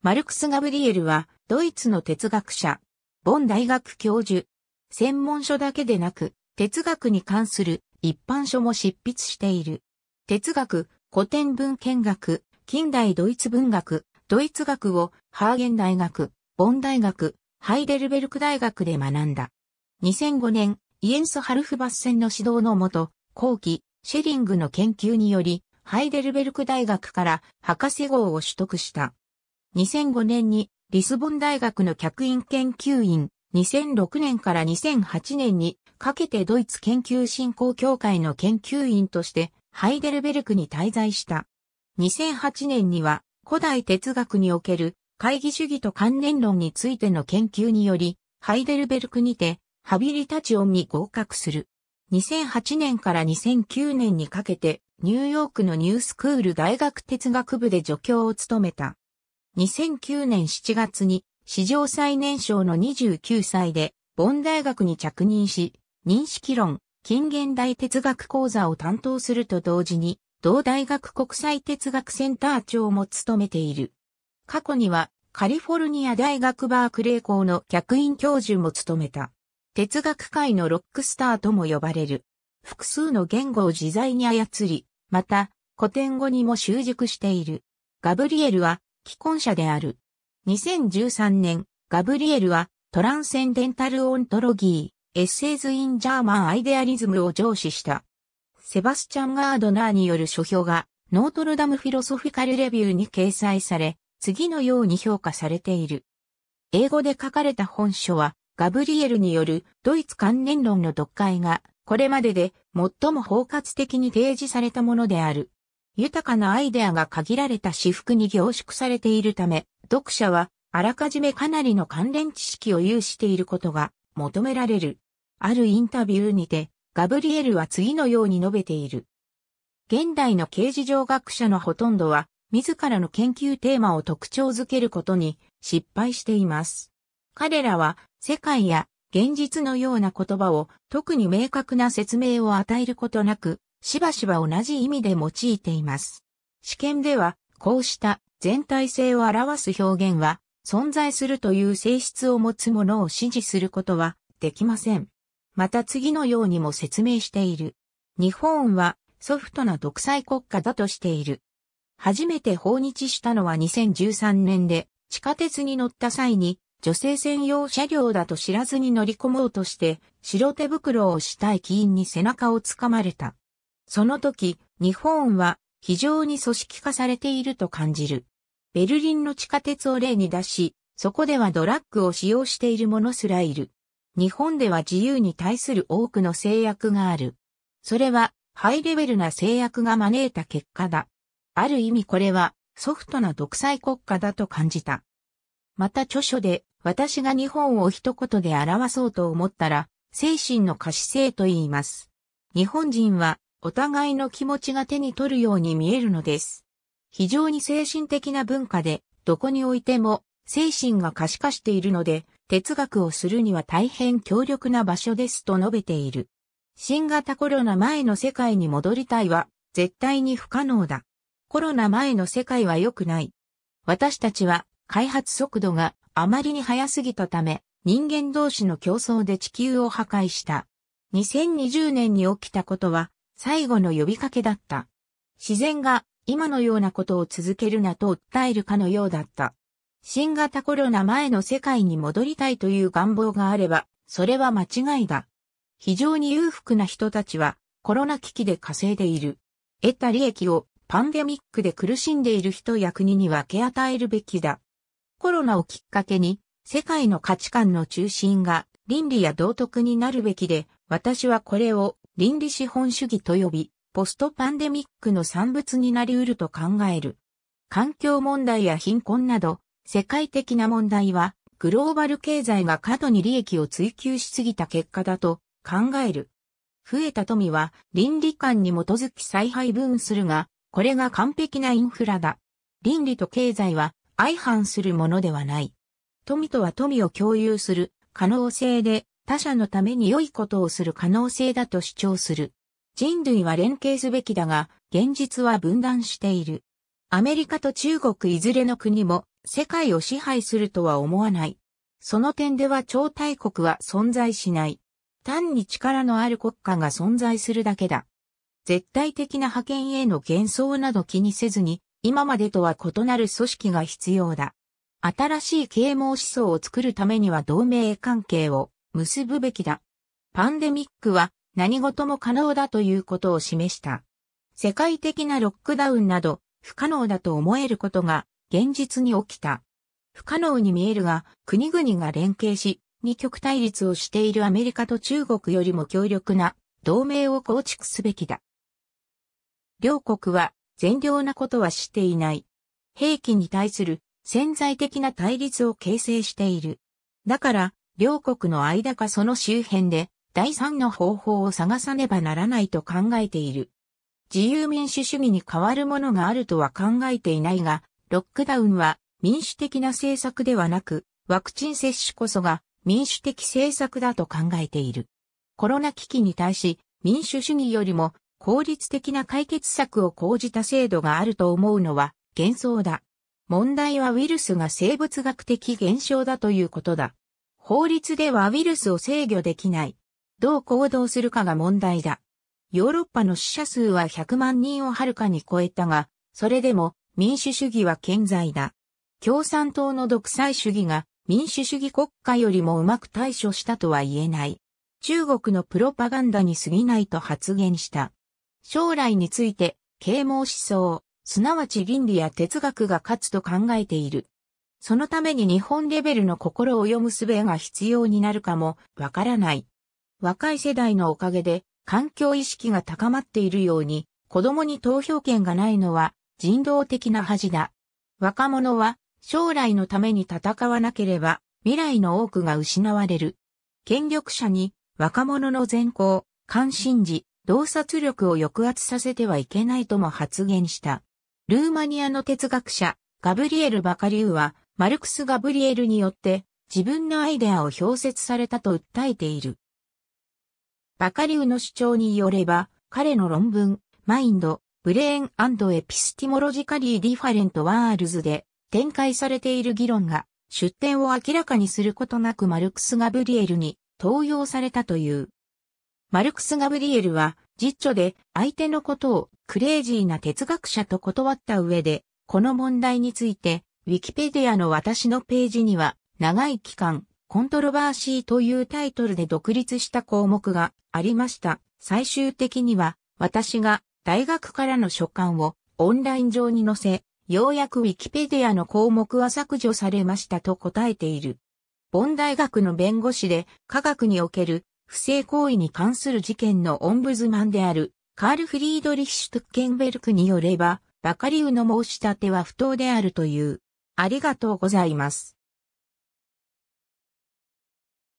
マルクス・ガブリエルは、ドイツの哲学者、ボン大学教授、専門書だけでなく、哲学に関する一般書も執筆している。哲学、古典文献学、近代ドイツ文学、ドイツ学をハーゲン大学、ボン大学、ハイデルベルク大学で学んだ。2005年、イエンス・ハルフバッセンの指導のもと、後期、シェリングの研究により、ハイデルベルク大学から博士号を取得した。2005年にリスボン大学の客員研究員、2006年から2008年にかけてドイツ研究振興協会の研究員としてハイデルベルクに滞在した。2008年には古代哲学における会議主義と関連論についての研究により、ハイデルベルクにてハビリタチオンに合格する。2008年から2009年にかけてニューヨークのニュースクール大学哲学部で助教を務めた。2009年7月に史上最年少の29歳でボン大学に着任し、認識論、近現代哲学講座を担当すると同時に、同大学国際哲学センター長も務めている。過去には、カリフォルニア大学バークレー校の客員教授も務めた。哲学界のロックスターとも呼ばれる。複数の言語を自在に操り、また、古典語にも習熟している。ガブリエルは、既婚者である。2013年、ガブリエルはトランセンデンタルオントロギー、エッセイズ・イン・ジャーマン・アイデアリズムを上司した。セバスチャン・ガードナーによる書評がノートルダム・フィロソフィカル・レビューに掲載され、次のように評価されている。英語で書かれた本書は、ガブリエルによるドイツ関連論の読解が、これまでで最も包括的に提示されたものである。豊かなアイデアが限られた私服に凝縮されているため、読者はあらかじめかなりの関連知識を有していることが求められる。あるインタビューにて、ガブリエルは次のように述べている。現代の形事上学者のほとんどは、自らの研究テーマを特徴づけることに失敗しています。彼らは世界や現実のような言葉を特に明確な説明を与えることなくしばしば同じ意味で用いています。試験では、こうした全体性を表す表現は、存在するという性質を持つものを指示することはできません。また次のようにも説明している。日本はソフトな独裁国家だとしている。初めて訪日したのは2013年で、地下鉄に乗った際に、女性専用車両だと知らずに乗り込もうとして、白手袋をしたい駅員に背中をつかまれた。その時、日本は非常に組織化されていると感じる。ベルリンの地下鉄を例に出し、そこではドラッグを使用している者すらいる。日本では自由に対する多くの制約がある。それは、ハイレベルな制約が招いた結果だ。ある意味これは、ソフトな独裁国家だと感じた。また著書で、私が日本を一言で表そうと思ったら、精神の可視性と言います。日本人はお互いの気持ちが手に取るように見えるのです。非常に精神的な文化で、どこにおいても精神が可視化しているので、哲学をするには大変強力な場所ですと述べている。新型コロナ前の世界に戻りたいは絶対に不可能だ。コロナ前の世界は良くない。私たちは開発速度があまりに早すぎたため、人間同士の競争で地球を破壊した。2020年に起きたことは最後の呼びかけだった。自然が今のようなことを続けるなと訴えるかのようだった。新型コロナ前の世界に戻りたいという願望があれば、それは間違いだ。非常に裕福な人たちはコロナ危機で稼いでいる。得た利益をパンデミックで苦しんでいる人や国に分け与えるべきだ。コロナをきっかけに世界の価値観の中心が倫理や道徳になるべきで、私はこれを倫理資本主義と呼び、ポストパンデミックの産物になり得ると考える。環境問題や貧困など、世界的な問題は、グローバル経済が過度に利益を追求しすぎた結果だと考える。増えた富は倫理観に基づき再配分するが、これが完璧なインフラだ。倫理と経済は相反するものではない。富とは富を共有する可能性で他者のために良いことをする可能性だと主張する。人類は連携すべきだが、現実は分断している。アメリカと中国いずれの国も世界を支配するとは思わない。その点では超大国は存在しない。単に力のある国家が存在するだけだ。絶対的な覇権への幻想など気にせずに、今までとは異なる組織が必要だ。新しい啓蒙思想を作るためには同盟関係を結ぶべきだ。パンデミックは何事も可能だということを示した。世界的なロックダウンなど不可能だと思えることが現実に起きた。不可能に見えるが国々が連携し、二極対立をしているアメリカと中国よりも強力な同盟を構築すべきだ。両国は善良なことはしていない。兵器に対する潜在的な対立を形成している。だから両国の間かその周辺で、第三の方法を探さねばならないと考えている。自由民主主義に変わるものがあるとは考えていないが、ロックダウンは民主的な政策ではなく、ワクチン接種こそが民主的政策だと考えている。コロナ危機に対し、民主主義よりも効率的な解決策を講じた制度があると思うのは幻想だ。問題はウイルスが生物学的現象だということだ。法律ではウイルスを制御できない。どう行動するかが問題だ。ヨーロッパの死者数は100万人をはるかに超えたが、それでも民主主義は健在だ。共産党の独裁主義が民主主義国家よりもうまく対処したとは言えない。中国のプロパガンダに過ぎないと発言した。将来について、啓蒙思想、すなわち倫理や哲学が勝つと考えている。そのために日本レベルの心を読む術が必要になるかもわからない。若い世代のおかげで環境意識が高まっているように子供に投票権がないのは人道的な恥だ。若者は将来のために戦わなければ未来の多くが失われる。権力者に若者の善行、関心事、洞察力を抑圧させてはいけないとも発言した。ルーマニアの哲学者、ガブリエル・バカリウは、マルクス・ガブリエルによって自分のアイデアを表説されたと訴えている。バカリウの主張によれば、彼の論文、マインド、ブレーンエピスティモロジカリー・ディファレント・ワールズで展開されている議論が出典を明らかにすることなくマルクス・ガブリエルに投用されたという。マルクス・ガブリエルは実著で相手のことをクレイジーな哲学者と断った上で、この問題についてウィキペディアの私のページには、長い期間、コントロバーシーというタイトルで独立した項目がありました。最終的には、私が大学からの書簡をオンライン上に載せ、ようやくウィキペディアの項目は削除されましたと答えている。ボン大学の弁護士で科学における不正行為に関する事件のオンブズマンであるカール・フリードリヒ・シュトッケンベルクによれば、バカリウの申し立ては不当であるという。ありがとうございます。